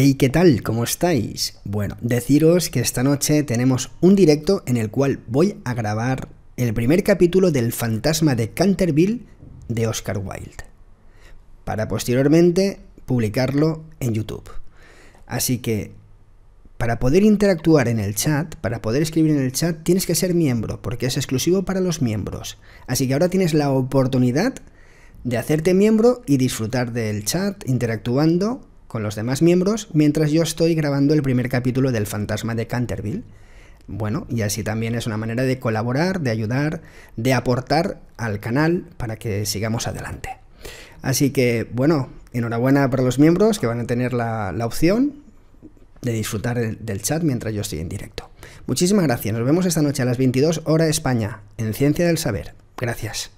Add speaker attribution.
Speaker 1: ¿Y ¿qué tal? ¿Cómo estáis? Bueno, deciros que esta noche tenemos un directo en el cual voy a grabar el primer capítulo del Fantasma de Canterville de Oscar Wilde, para posteriormente publicarlo en YouTube. Así que, para poder interactuar en el chat, para poder escribir en el chat, tienes que ser miembro, porque es exclusivo para los miembros. Así que ahora tienes la oportunidad de hacerte miembro y disfrutar del chat interactuando con los demás miembros mientras yo estoy grabando el primer capítulo del Fantasma de Canterville. Bueno, y así también es una manera de colaborar, de ayudar, de aportar al canal para que sigamos adelante. Así que, bueno, enhorabuena para los miembros que van a tener la, opción de disfrutar del chat mientras yo estoy en directo. Muchísimas gracias. Nos vemos esta noche a las 22 hora España en Ciencia del Saber. Gracias.